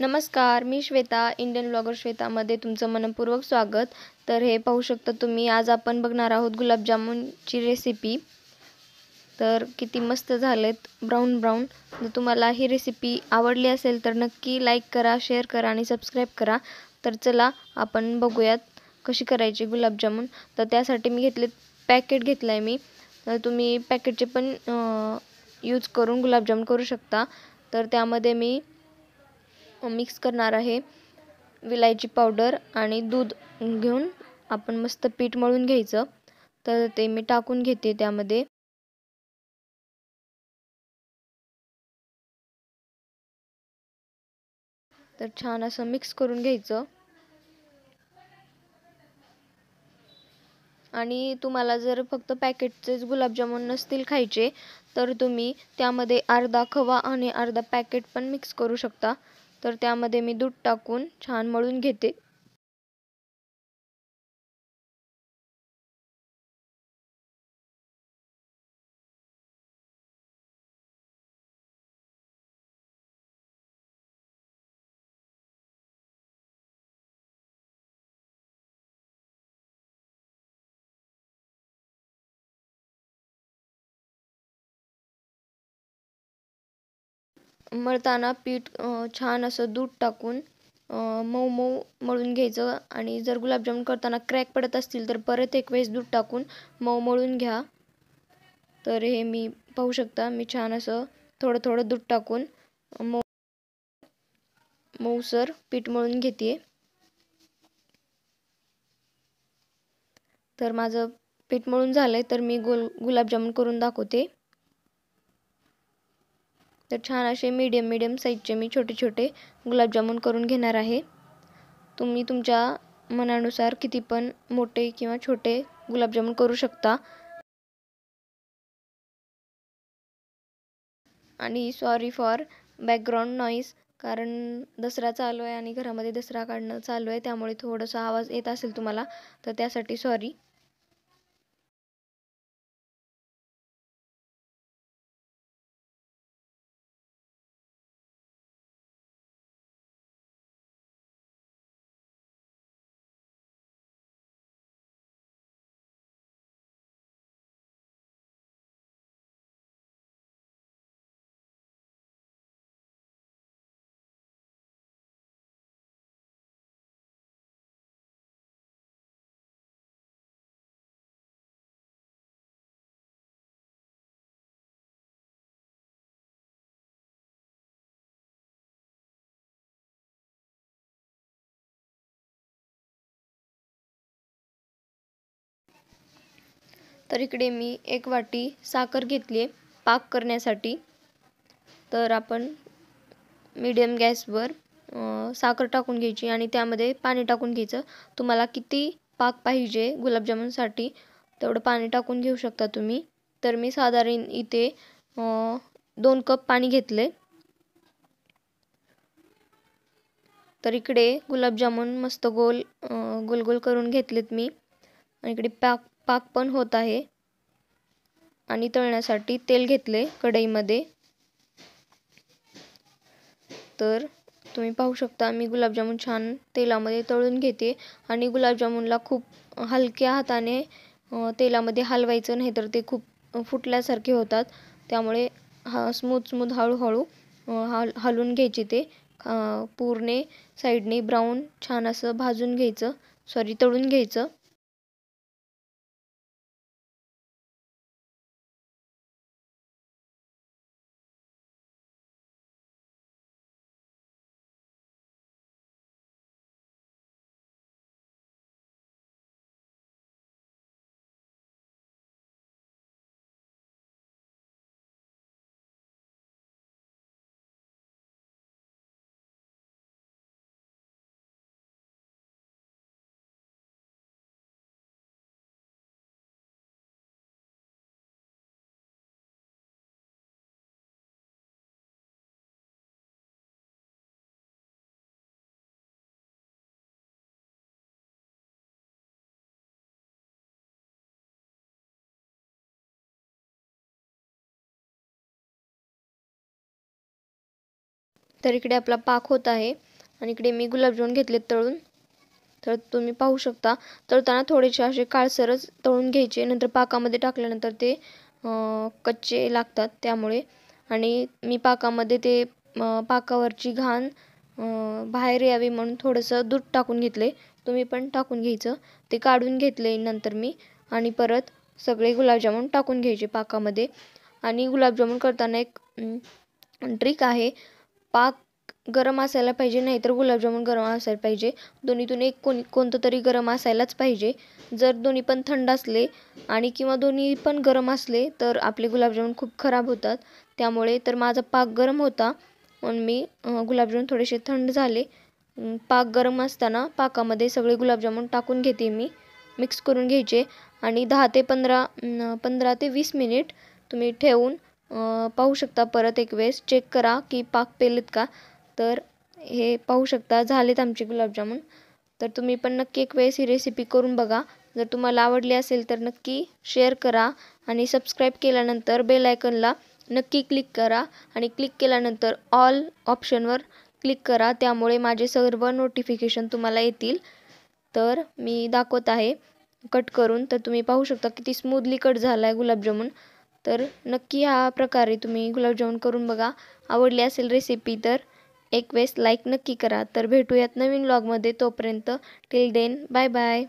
नमस्कार मी Shweta Indian blogger श्वेतामध्ये तुमचं मनपूर्वक स्वागत तर हे पाहू शकता तुम्ही आज आपण बघणार आहोत गुलाबजामुनची रेसिपी तर किती मस्त झालेत ब्राऊन ब्राऊन जर तुम्हाला ही रेसिपी आवडली असेल तर नक्की लाईक करा शेअर करा आणि सबस्क्राईब करा तर चला आपण बघूयात कशी करायची गुलाबजामुन तर त्यासाठी मी घेतले पॅकेट घेतलं आहे मी तर तुम्ही पॅकेटचे पण यूज करून गुलाबजामुन करू शकता तर त्यामध्ये मी मिक्स करणार आहे विलायची पावडर आणि दूध घेऊन आपण मस्त पीठ मळून घ्यायचं तर ते मी टाकून घेते त्यामध्ये तर छान असं मिक्स करून घ्यायचं आणि तुम्हाला जर फक्त पॅकेटचे गुलाबजामुन नसतील खायचे तर तुम्ही त्यामध्ये अर्धा खवा आणि अर्धा पॅकेट पण मिक्स करू शकता तर त्यामध्ये मी दूध टाकून छान मळून घेते मळताना पीठ छान असं दूध टाकून मऊ मऊ मळून घ्यायचं आणि जर गुलाबजामुन करताना क्रॅक पडत असतील तर परत एक वेळेस दूध टाकून मऊ मळून घ्या तर हे मी पाहू शकता मी छान असं थोडं थोडं दूध टाकून मऊ मऊसर पीठ मळून घेते तर माझं पीठ मळून झालं तर मी गोल गुलाबजामुन करून दाखवते तर छान असे मीडियम मीडियम साईजचे मी छोटे छोटे गुलाबजामुन करून घेणार आहे तुम्ही तुमच्या मनानुसार किती पण मोठे किंवा छोटे गुलाबजामुन करू शकता आणि सॉरी फॉर बॅकग्राऊंड नॉईस कारण दसरा चालू आहे आणि घरामध्ये दसरा काढणं चालू आहे त्यामुळे थोडासा आवाज येत असेल तुम्हाला तर त्यासाठी सॉरी तर इकडे मी एक वाटी साखर घेतली आहे पाक करण्यासाठी तर आपण मीडियम गॅसवर साखर टाकून घ्यायची आणि त्यामध्ये पाणी टाकून घ्यायचं तुम्हाला किती पाक पाहिजे गुलाबजामूनसाठी तेवढं पाणी टाकून घेऊ शकता तुम्ही तर मी साधारण इथे दोन कप पाणी घेतले तर इकडे गुलाबजामुन मस्त गोल गोल गोल करून घेतलेत मी आणि इकडे पाक पाक पण होत आहे आणि तळण्यासाठी तेल घेतले कढईमध्ये तर तुम्ही पाहू शकता मी गुलाबजामुन छान तेलामध्ये तळून घेते आणि गुलाबजामुनला खूप हलक्या हाताने तेलामध्ये हलवायचं नाही तर ते खूप फुटल्यासारखे होतात त्यामुळे हा स्मूथ स्मूथ हळूहळू हल हलवून घ्यायचे ते पूर्ण साईडने ब्राऊन छान असं भाजून घ्यायचं सॉरी तळून घ्यायचं तर इकडे आपला पाक होत आहे आणि इकडे मी गुलाबजामुन घेतले तळून तर तुम्ही पाहू शकता तळताना थोडेसे असे काळसरच तळून घ्यायचे नंतर पाकामध्ये टाकल्यानंतर ते कच्चे लागतात त्यामुळे आणि मी पाकामध्ये ते पाकावरची घाण बाहेर यावी म्हणून थोडंसं दूध टाकून घेतले तुम्ही पण टाकून घ्यायचं ते काढून घेतले नंतर मी आणि परत सगळे गुलाबजामून टाकून घ्यायचे पाकामध्ये आणि गुलाबजामून करताना एक ट्रिक आहे पाक गरम असायला पाहिजे नाहीतर गुलाबजामुन गरम असायला पाहिजे दोन्हीतून एक कोणी कोणतं तरी गरम असायलाच पाहिजे जर दोन्ही पण थंड असले आणि किंवा दोन्ही पण गरम असले तर आपले गुलाबजामुन खूप खराब होतात त्यामुळे तर माझा पाक गरम होता म्हणून मी गुलाबजामुन थोडेसे थंड झाले पाक गरम असताना पाकामध्ये सगळे गुलाबजामुन टाकून घेते मी मिक्स करून घ्यायचे आणि दहा ते पंधरा पंधरा ते वीस मिनिट तुम्ही ठेवून पाहू शकता परत एक वेळेस चेक करा की पाक पेलेत का तर हे पाहू शकता झालेत आमचे गुलाबजामून तर तुम्ही पण नक्की एक वेळेस ही रेसिपी करून बघा जर तुम्हाला आवडली असेल तर नक्की शेअर करा आणि सबस्क्राईब केल्यानंतर बेल नक्की क्लिक करा आणि क्लिक केल्यानंतर ऑल ऑप्शनवर क्लिक करा त्यामुळे माझे सर्व नोटिफिकेशन तुम्हाला येतील तर मी दाखवत आहे कट करून तर तुम्ही पाहू शकता किती स्मूदली कट झाला आहे गुलाबजामून तर नक्की हा प्रकारे तुम्ही गुलाबजामुन करून बघा आवडली असेल रेसिपी तर एक वेळेस लाईक नक्की करा तर भेटूयात नवीन ब्लॉगमध्ये तोपर्यंत टिल देन बाय बाय